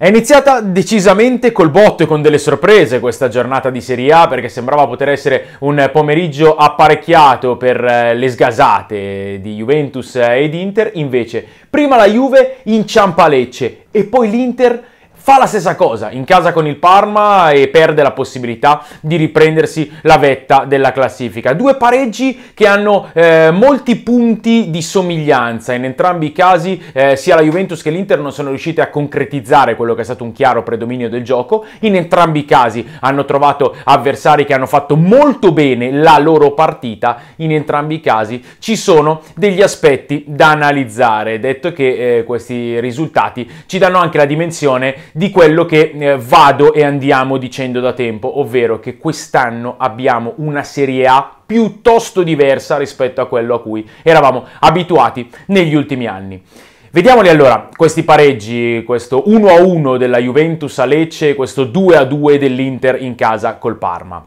È iniziata decisamente col botto e con delle sorprese questa giornata di Serie A perché sembrava poter essere un pomeriggio apparecchiato per eh, le sgasate di Juventus ed Inter, invece prima la Juve inciampa Lecce e poi l'Inter fa la stessa cosa in casa con il Parma e perde la possibilità di riprendersi la vetta della classifica. Due pareggi che hanno eh, molti punti di somiglianza, in entrambi i casi eh, sia la Juventus che l'Inter non sono riuscite a concretizzare quello che è stato un chiaro predominio del gioco, in entrambi i casi hanno trovato avversari che hanno fatto molto bene la loro partita, in entrambi i casi ci sono degli aspetti da analizzare, detto che eh, questi risultati ci danno anche la dimensione di quello che eh, vado e andiamo dicendo da tempo, ovvero che quest'anno abbiamo una Serie A piuttosto diversa rispetto a quello a cui eravamo abituati negli ultimi anni. Vediamoli allora questi pareggi, questo 1-1 della Juventus a Lecce e questo 2-2 dell'Inter in casa col Parma.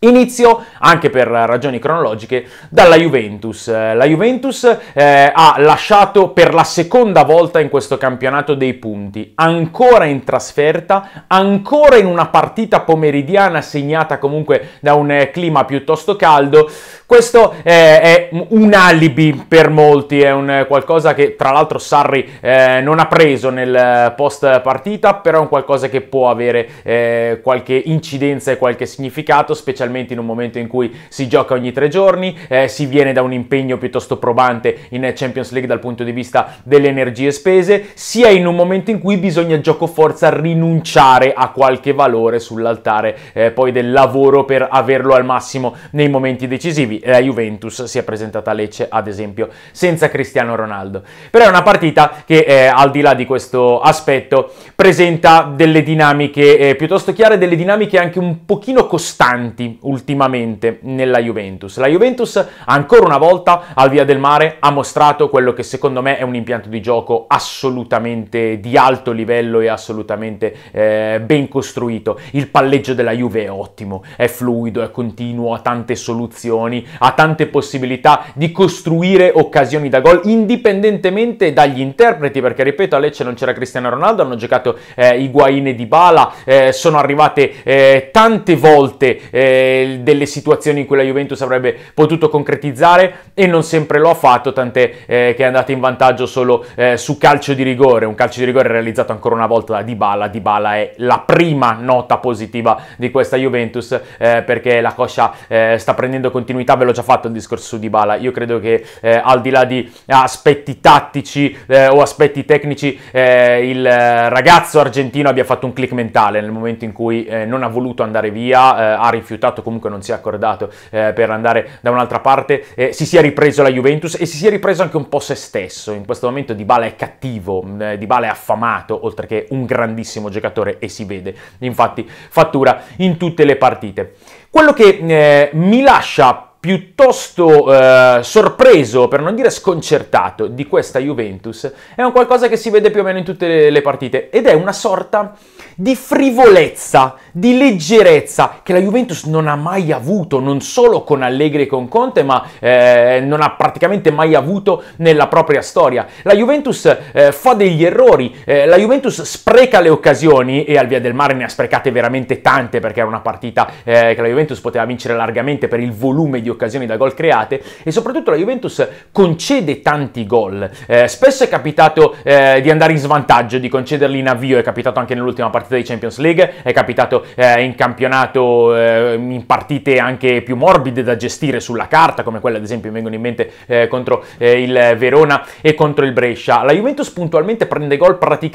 Inizio, anche per ragioni cronologiche, dalla Juventus. La Juventus eh, ha lasciato per la seconda volta in questo campionato dei punti, ancora in trasferta, ancora in una partita pomeridiana segnata comunque da un eh, clima piuttosto caldo. Questo eh, è un alibi per molti, è un qualcosa che tra l'altro Sarri eh, non ha preso nel post partita, però è un qualcosa che può avere eh, qualche incidenza e qualche significato, specialmente specialmente in un momento in cui si gioca ogni tre giorni, eh, si viene da un impegno piuttosto probante in Champions League dal punto di vista delle energie spese, sia in un momento in cui bisogna gioco forza rinunciare a qualche valore sull'altare eh, poi del lavoro per averlo al massimo nei momenti decisivi. La Juventus si è presentata a Lecce, ad esempio, senza Cristiano Ronaldo. Però è una partita che, eh, al di là di questo aspetto, presenta delle dinamiche eh, piuttosto chiare, delle dinamiche anche un pochino costanti ultimamente nella Juventus. La Juventus ancora una volta al Via del Mare ha mostrato quello che secondo me è un impianto di gioco assolutamente di alto livello e assolutamente eh, ben costruito. Il palleggio della Juve è ottimo, è fluido, è continuo, ha tante soluzioni, ha tante possibilità di costruire occasioni da gol indipendentemente dagli interpreti perché ripeto a Lecce non c'era Cristiano Ronaldo, hanno giocato eh, Higuain e Dybala, eh, sono arrivate eh, tante volte eh, delle situazioni in cui la Juventus avrebbe potuto concretizzare e non sempre lo ha fatto, tant'è eh, che è andata in vantaggio solo eh, su calcio di rigore, un calcio di rigore realizzato ancora una volta da Dybala, Dybala è la prima nota positiva di questa Juventus eh, perché la coscia eh, sta prendendo continuità, ve l'ho già fatto il discorso su Dybala, io credo che eh, al di là di aspetti tattici o aspetti tecnici il ragazzo argentino abbia fatto un click mentale nel momento in cui non ha voluto andare via, ha rifiutato contratto comunque non si è accordato eh, per andare da un'altra parte, eh, si sia ripreso la Juventus e si sia ripreso anche un po' se stesso. In questo momento Dybala è cattivo, mm, eh, Dybala è affamato, oltre che un grandissimo giocatore e si vede. Infatti fattura in tutte le partite. Quello che eh, mi lascia piuttosto eh, sorpreso, per non dire sconcertato, di questa Juventus è un qualcosa che si vede più o meno in tutte le, le partite ed è una sorta di frivolezza, di leggerezza che la Juventus non ha mai avuto, non solo con Allegri e con Conte, ma eh, non ha praticamente mai avuto nella propria storia. La Juventus eh, fa degli errori, eh, la Juventus spreca le occasioni e al Via del Mare ne ha sprecate veramente tante perché era una partita eh, che la Juventus poteva vincere largamente per il volume di occasioni occasioni da gol create e soprattutto la Juventus concede tanti gol. Eh, spesso è capitato eh, di andare in svantaggio, di concederli in avvio, è capitato anche nell'ultima partita di Champions League, è capitato eh, in campionato eh, in partite anche più morbide da gestire sulla carta, come quelle ad esempio mi vengono in mente eh, contro eh, il Verona e contro il Brescia. La Juventus puntualmente prende gol praticamente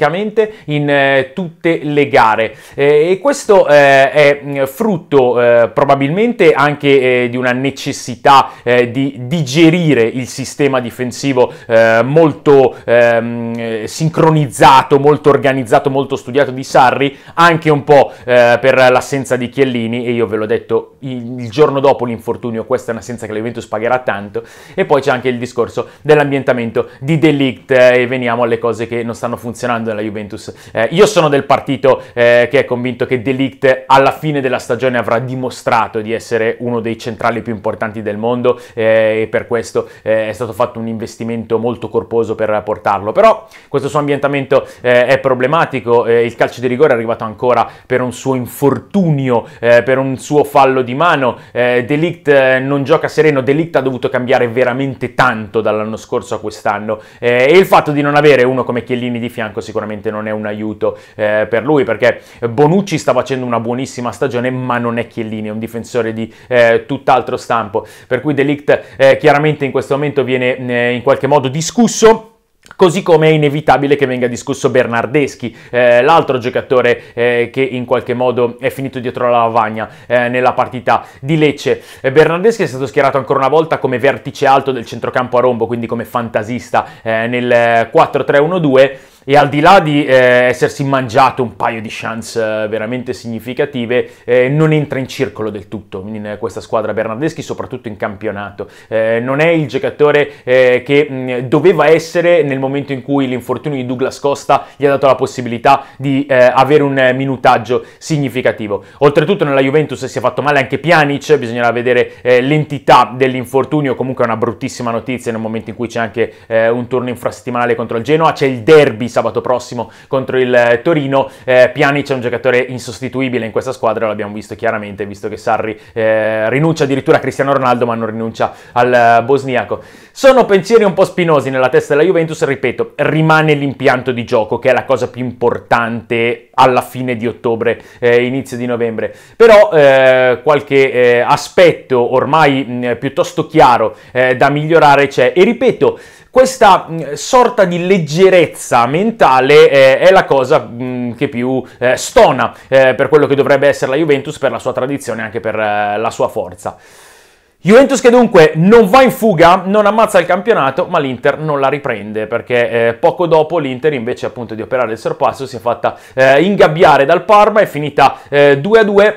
in tutte le gare e questo è mm, frutto probabilmente anche di una necessità necessità eh, di digerire il sistema difensivo eh, molto ehm, sincronizzato, molto organizzato, molto studiato di Sarri, anche un po' eh, per l'assenza di Chiellini e io ve l'ho detto il, il giorno dopo l'infortunio, questa è un'assenza che la Juventus pagherà tanto e poi c'è anche il discorso dell'ambientamento di Delict eh, e veniamo alle cose che non stanno funzionando nella Juventus. Eh, io sono del partito eh, che è convinto che Delict alla fine della stagione avrà dimostrato di essere uno dei centrali più importanti importanti del mondo eh, e per questo eh, è stato fatto un investimento molto corposo per portarlo. Però questo suo ambientamento eh, è problematico, eh, il calcio di rigore è arrivato ancora per un suo infortunio, eh, per un suo fallo di mano, eh, Delict non gioca sereno, Delict ha dovuto cambiare veramente tanto dall'anno scorso a quest'anno e il fatto di non avere uno come Chiellini di fianco sicuramente non è un aiuto per lui perché Bonucci sta facendo una buonissima stagione ma non è Chiellini, è un difensore di tutt'altro standard campo, per cui Delict eh, chiaramente in questo momento viene eh, in qualche modo discusso. Così come è inevitabile che venga discusso Bernardeschi, eh, l'altro giocatore eh, che in qualche modo è finito dietro la lavagna eh, nella partita di Lecce. Eh, Bernardeschi è stato schierato ancora una volta come vertice alto del centrocampo a rombo, quindi come fantasista eh, nel 4-3-1-2 eh, e al di là di eh, essersi mangiato un paio di chance eh, veramente significative, eh, non entra in circolo del tutto in questa squadra Bernardeschi, soprattutto in campionato. Eh, non è il giocatore eh, che mh, mm, doveva essere nel momento in cui l'infortunio di Douglas Costa gli ha dato la possibilità di eh, avere un minutaggio significativo. Oltretutto nella Juventus si è fatto male anche Pjanic, bisognerà vedere l'entità dell'infortunio, comunque è una bruttissima notizia nel momento in cui c'è anche un turno infrasettimanale contro il Genoa, c'è il derby sabato prossimo contro il eh, Torino. Eh, Pjanic è un giocatore insostituibile in questa squadra, l'abbiamo visto chiaramente, visto che Sarri eh, rinuncia addirittura a Cristiano Ronaldo ma non rinuncia al eh, bosniaco. Sono pensieri un po' spinosi nella testa della Juventus, ripeto, rimane l'impianto di gioco che è la cosa più importante alla fine di ottobre, eh, inizio di novembre. Però eh, qualche eh, aspetto ormai mh, piuttosto chiaro eh, da migliorare c'è. E ripeto, questa mh, sorta di leggerezza meno mentale eh, è la cosa mh, mm, che più eh, stona eh, per quello che dovrebbe essere la Juventus, per la sua tradizione e anche per eh, la sua forza. Juventus che dunque non va in fuga, non ammazza il campionato, ma l'Inter non la riprende perché eh, poco dopo l'Inter invece appunto di operare il sorpasso si è fatta eh, ingabbiare dal Parma, è finita eh, 2-2.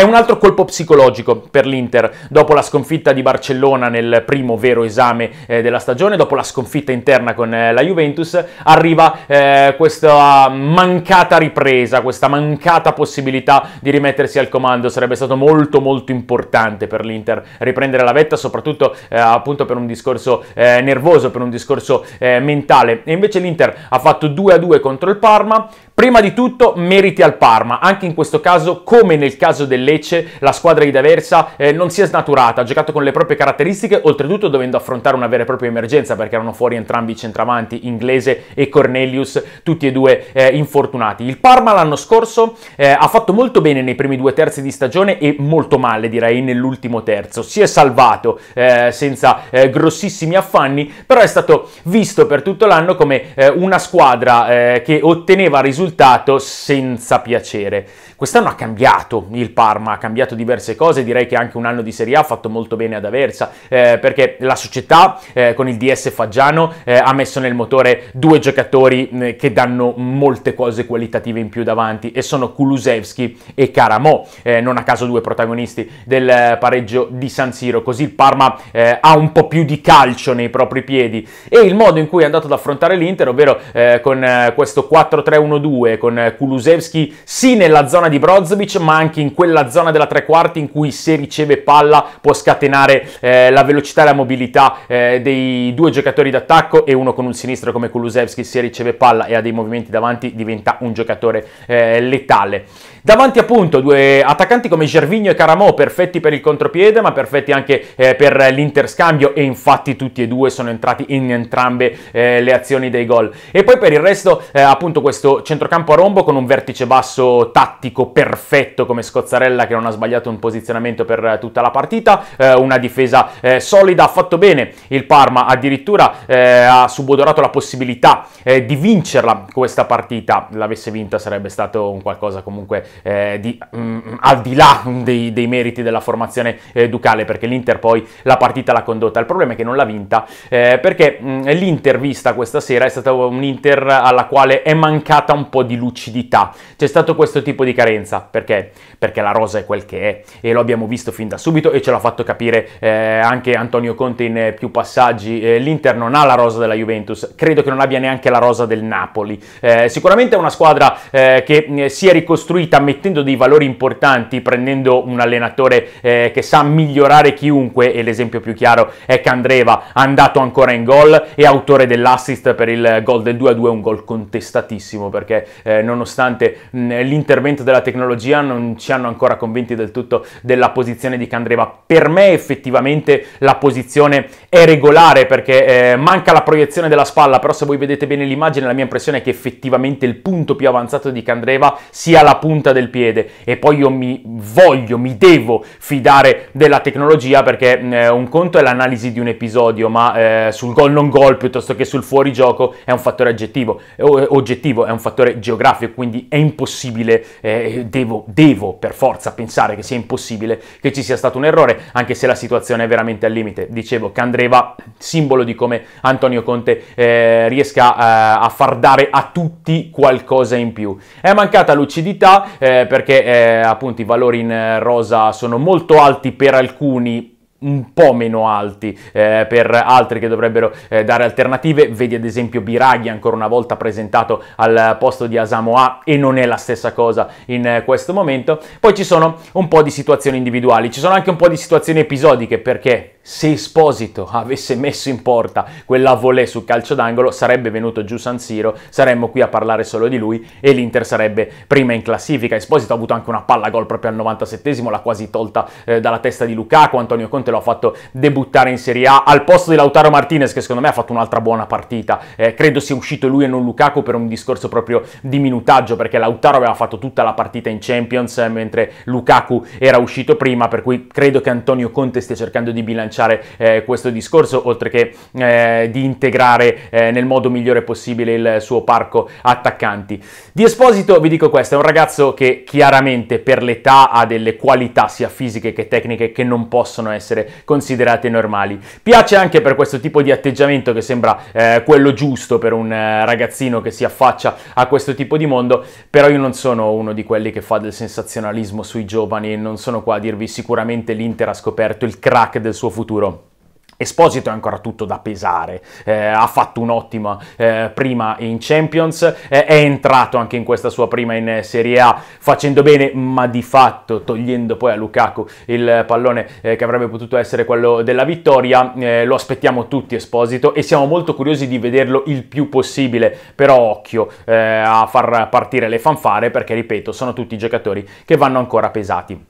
È un altro colpo psicologico per l'Inter dopo la sconfitta di Barcellona nel primo vero esame eh, della stagione, dopo la sconfitta interna con eh, la Juventus, arriva eh, questa mancata ripresa, questa mancata possibilità di rimettersi al comando. Sarebbe stato molto molto importante per l'Inter riprendere la vetta, soprattutto eh, appunto per un discorso eh, nervoso, per un discorso eh, mentale. E invece l'Inter ha fatto 2-2 contro il Parma, Prima di tutto meriti al Parma, anche in questo caso come nel caso del Lecce la squadra di Daversa eh, non si è snaturata, ha giocato con le proprie caratteristiche, oltretutto dovendo affrontare una vera e propria emergenza perché erano fuori entrambi i centravanti, Inglese e Cornelius, tutti e due eh, infortunati. Il Parma l'anno scorso eh, ha fatto molto bene nei primi due terzi di stagione e molto male direi nell'ultimo terzo, si è salvato eh, senza eh, grossissimi affanni, però è stato visto per tutto l'anno come eh, una squadra che otteneva risultati risultato senza piacere. Quest'anno ha cambiato il Parma, ha cambiato diverse cose, direi che anche un anno di Serie A ha fatto molto bene ad Aversa, eh, perché la società eh, con il DS Faggiano eh, ha messo nel motore due giocatori mm, che danno molte cose qualitative in più davanti e sono Kulusevski e Caramo, eh, non a caso due protagonisti del pareggio di San Siro, così il Parma eh, ha un po' più di calcio nei propri piedi e il modo in cui è andato ad affrontare l'Inter, ovvero eh, con questo 4-3-1-2, con Kulusevski sì nella zona di Brozovic, ma anche in quella zona della tre quarti in cui se riceve palla può scatenare eh, la velocità e la mobilità eh, dei due giocatori d'attacco e uno con un sinistro come Kulusevski se riceve palla e ha dei movimenti davanti diventa un giocatore eh, letale. Davanti appunto due attaccanti come Gervigno e Caramò, perfetti per il contropiede ma perfetti anche eh, per l'interscambio e infatti tutti e due sono entrati in entrambe eh, le azioni dei gol. E poi per il resto eh, appunto questo centrocampo a rombo con un vertice basso tattico perfetto come Scozzarella che non ha sbagliato un posizionamento per tutta la partita, eh, una difesa eh, solida, ha fatto bene il Parma, addirittura eh, ha subodorato la possibilità di vincerla questa partita, l'avesse vinta sarebbe stato un qualcosa comunque eh, di, mh, mm, al di là dei, dei meriti della formazione eh, ducale, perché l'Inter poi la partita l'ha condotta. Il problema è che non l'ha vinta, eh, perché mh, mm, l'intervista questa sera è stata un'Inter alla quale è mancata un po' di lucidità. C'è stato questo tipo di carenza, perché? Perché la rosa è quel che è e lo abbiamo visto fin da subito e ce l'ha fatto capire eh, anche Antonio Conte in eh, più passaggi. Eh, L'Inter non ha la rosa della Juventus, credo che non abbia neanche la rosa del Napoli. sicuramente è una squadra che si è ricostruita mettendo dei valori importanti, prendendo un allenatore eh, che sa migliorare chiunque, e l'esempio più chiaro è Candreva, andato ancora in gol e autore dell'assist per il gol del 2-2, un gol contestatissimo perché eh, nonostante mh, mm, l'intervento della tecnologia non ci hanno ancora convinti del tutto della posizione di Candreva. Per me effettivamente la posizione è regolare perché eh, manca la proiezione della spalla, però se voi vedete bene l'immagine la mia impressione è che effettivamente il punto più avanzato di Candreva sia la punta punta del piede e poi io mi voglio, mi devo fidare della tecnologia perché eh, un conto è l'analisi di un episodio, ma eh, sul gol non gol piuttosto che sul fuorigioco è un fattore aggettivo, eh, oggettivo, è un fattore geografico, quindi è impossibile, eh, devo, devo per forza pensare che sia impossibile che ci sia stato un errore, anche se la situazione è veramente al limite. Dicevo, che Andreva, simbolo di come Antonio Conte eh, riesca eh, a far dare a tutti qualcosa in più. È mancata lucidità, eh, perché eh, appunto i valori in eh, rosa sono molto alti per alcuni, un po' meno alti eh, per altri che dovrebbero eh, dare alternative. Vedi ad esempio Biraghi ancora una volta presentato al posto di Asamoah e non è la stessa cosa in eh, questo momento. Poi ci sono un po' di situazioni individuali, ci sono anche un po' di situazioni episodiche perché se Esposito avesse messo in porta quella volée sul calcio d'angolo sarebbe venuto giù San Siro, saremmo qui a parlare solo di lui e l'Inter sarebbe prima in classifica. Esposito ha avuto anche una palla gol proprio al 97esimo, l'ha quasi tolta eh, dalla testa di Lukaku, Antonio Conte lo ha fatto debuttare in Serie A al posto di Lautaro Martinez che secondo me ha fatto un'altra buona partita. Eh, credo sia uscito lui e non Lukaku per un discorso proprio di minutaggio perché Lautaro aveva fatto tutta la partita in Champions eh, mentre Lukaku era uscito prima, per cui credo che Antonio Conte stia cercando di bilanciare approcciare eh, questo discorso, oltre che eh, di integrare eh, nel modo migliore possibile il suo parco attaccanti. Di Esposito vi dico questo, è un ragazzo che chiaramente per l'età ha delle qualità sia fisiche che tecniche che non possono essere considerate normali. Piace anche per questo tipo di atteggiamento che sembra eh, quello giusto per un eh, ragazzino che si affaccia a questo tipo di mondo, però io non sono uno di quelli che fa del sensazionalismo sui giovani e non sono qua a dirvi sicuramente l'Inter ha scoperto il crack del suo futuro futuro. Esposito è ancora tutto da pesare, eh, ha fatto un'ottima eh, prima in Champions, eh, è entrato anche in questa sua prima in Serie A facendo bene, ma di fatto togliendo poi a Lukaku il pallone eh, che avrebbe potuto essere quello della vittoria, eh, lo aspettiamo tutti Esposito e siamo molto curiosi di vederlo il più possibile, però occhio eh, a far partire le fanfare perché ripeto sono tutti giocatori che vanno ancora pesati.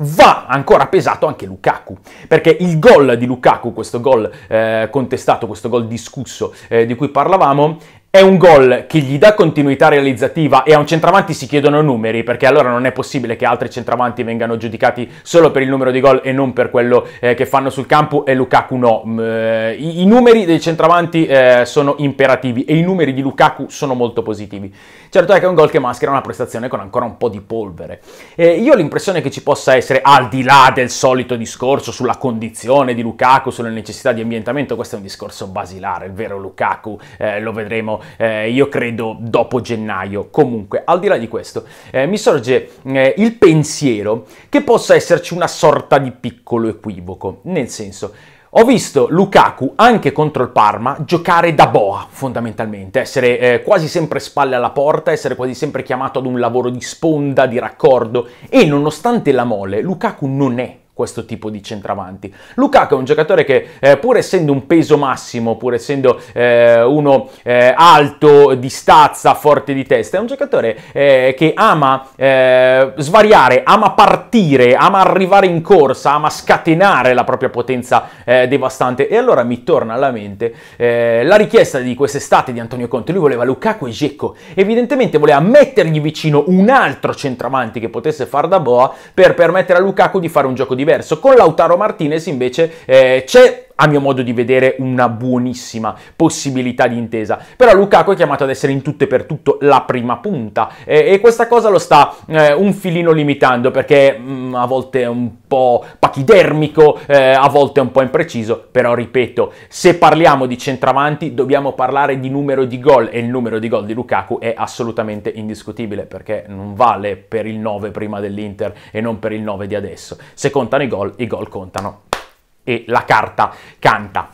Va ancora pesato anche Lukaku, perché il gol di Lukaku, questo gol eh, contestato, questo gol discusso eh, di cui parlavamo, è un gol che gli dà continuità realizzativa e a un centravanti si chiedono numeri perché allora non è possibile che altri centravanti vengano giudicati solo per il numero di gol e non per quello eh, che fanno sul campo e Lukaku no. Mm, eh, I, i numeri dei centravanti eh, sono imperativi e i numeri di Lukaku sono molto positivi. Certo è che è un gol che maschera una prestazione con ancora un po' di polvere. Eh, io ho l'impressione che ci possa essere, al di là del solito discorso sulla condizione di Lukaku, sulle necessità di ambientamento, questo è un discorso basilare, il vero Lukaku eh, lo vedremo eh, io credo dopo gennaio. Comunque, al di là di questo, eh, mi sorge eh, il pensiero che possa esserci una sorta di piccolo equivoco, nel senso ho visto Lukaku anche contro il Parma giocare da boa fondamentalmente, essere eh, quasi sempre spalle alla porta, essere quasi sempre chiamato ad un lavoro di sponda, di raccordo e nonostante la mole Lukaku non è questo tipo di centravanti. Lukaku è un giocatore che eh, pur essendo un peso massimo, pur essendo eh, uno eh, alto, di stazza, forte di testa, è un giocatore eh, che ama eh, svariare, ama partire, ama arrivare in corsa, ama scatenare la propria potenza eh, devastante e allora mi torna alla mente la richiesta di quest'estate di Antonio Conte, lui voleva Lukaku e Gecco, evidentemente voleva mettergli vicino un altro centravanti che potesse far da boa per permettere a Lukaku di fare un gioco di diverso. Con Lautaro Martinez invece eh, c'è a mio modo di vedere, una buonissima possibilità di intesa. Però Lukaku è chiamato ad essere in tutto e per tutto la prima punta e, e questa cosa lo sta eh, un filino limitando perché mh, mm, a volte è un po' pachidermico, eh, a volte è un po' impreciso, però ripeto, se parliamo di centravanti dobbiamo parlare di numero di gol e il numero di gol di Lukaku è assolutamente indiscutibile perché non vale per il 9 prima dell'Inter e non per il 9 di adesso. Se contano i gol, i gol contano e la carta canta.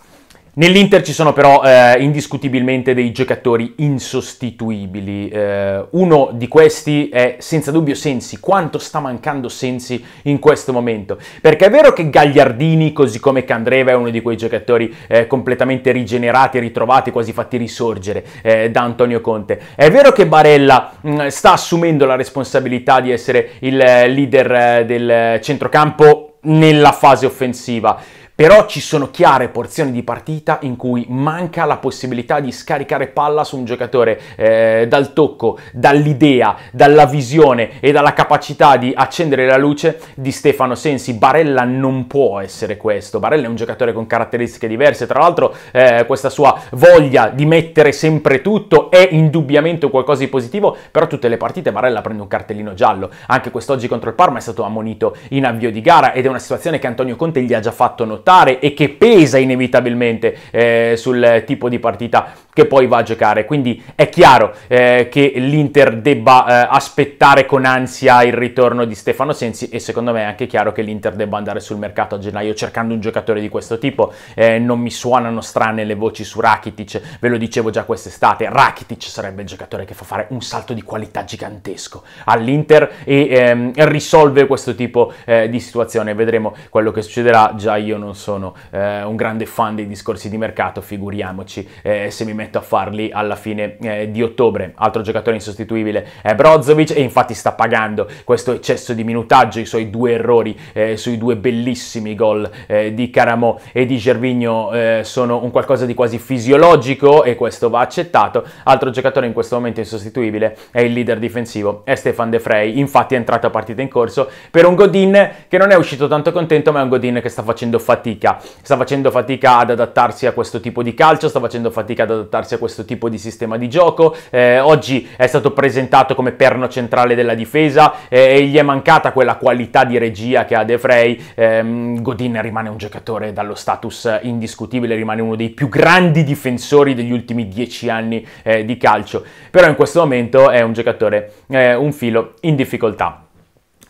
Nell'Inter ci sono però eh, indiscutibilmente dei giocatori insostituibili. Eh, uno di questi è senza dubbio Sensi. Quanto sta mancando Sensi in questo momento? Perché è vero che Gagliardini, così come Candreva, è uno di quei giocatori eh, completamente rigenerati, ritrovati, quasi fatti risorgere eh, da Antonio Conte. È vero che Barella mh, mm, sta assumendo la responsabilità di essere il eh, leader eh, del centrocampo nella fase offensiva però ci sono chiare porzioni di partita in cui manca la possibilità di scaricare palla su un giocatore eh, dal tocco, dall'idea, dalla visione e dalla capacità di accendere la luce di Stefano Sensi. Barella non può essere questo. Barella è un giocatore con caratteristiche diverse. Tra l'altro, eh, questa sua voglia di mettere sempre tutto è indubbiamente qualcosa di positivo. Però tutte le partite Barella prende un cartellino giallo. Anche quest'oggi contro il Parma è stato ammonito in avvio di gara ed è una situazione che Antonio Conte gli ha già fatto notare lottare e che pesa inevitabilmente eh, sul tipo di partita che poi va a giocare. Quindi è chiaro eh, che l'Inter debba eh, aspettare con ansia il ritorno di Stefano Sensi e secondo me è anche chiaro che l'Inter debba andare sul mercato a gennaio cercando un giocatore di questo tipo. Eh, non mi suonano strane le voci su Rakitic, ve lo dicevo già quest'estate, Rakitic sarebbe il giocatore che fa fare un salto di qualità gigantesco all'Inter e ehm, risolve questo tipo eh, di situazione. Vedremo quello che succederà, già io non sono eh, un grande fan dei discorsi di mercato, figuriamoci eh, se mi metto metto a farli alla fine eh, di ottobre. Altro giocatore insostituibile è Brozovic e infatti sta pagando questo eccesso di minutaggio, i suoi due errori eh, sui due bellissimi gol eh, di Caramo e di Gervigno eh, sono un qualcosa di quasi fisiologico e questo va accettato. Altro giocatore in questo momento insostituibile è il leader difensivo, è Stefan De Frey, infatti è entrato a partita in corso per un Godin che non è uscito tanto contento ma è un Godin che sta facendo fatica, sta facendo fatica ad adattarsi a questo tipo di calcio, sta facendo fatica ad adattarsi adattarsi a questo tipo di sistema di gioco. Eh, oggi è stato presentato come perno centrale della difesa eh, e gli è mancata quella qualità di regia che ha De Frey. Eh, Godin rimane un giocatore dallo status indiscutibile, rimane uno dei più grandi difensori degli ultimi dieci anni eh, di calcio, però in questo momento è un giocatore, eh, un filo in difficoltà.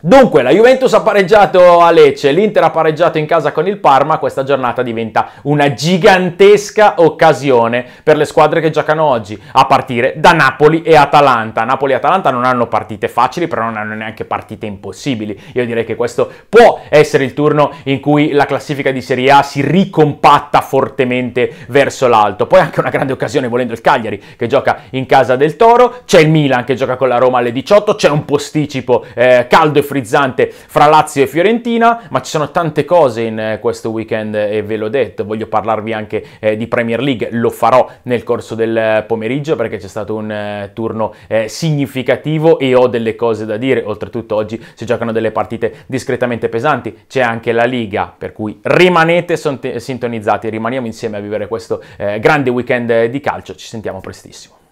Dunque, la Juventus ha pareggiato a Lecce, l'Inter ha pareggiato in casa con il Parma, questa giornata diventa una gigantesca occasione per le squadre che giocano oggi, a partire da Napoli e Atalanta. Napoli e Atalanta non hanno partite facili, però non hanno neanche partite impossibili. Io direi che questo può essere il turno in cui la classifica di Serie A si ricompatta fortemente verso l'alto. Poi anche una grande occasione volendo il Cagliari che gioca in casa del Toro, c'è il Milan che gioca con la Roma alle 18, c'è un posticipo eh, caldo e freddo frizzante fra Lazio e Fiorentina, ma ci sono tante cose in eh, questo weekend e eh, ve l'ho detto, voglio parlarvi anche eh, di Premier League, lo farò nel corso del eh, pomeriggio perché c'è stato un eh, turno eh, significativo e ho delle cose da dire, oltretutto oggi si giocano delle partite discretamente pesanti, c'è anche la Liga, per cui rimanete sintonizzati, rimaniamo insieme a vivere questo grande weekend di calcio, ci sentiamo prestissimo.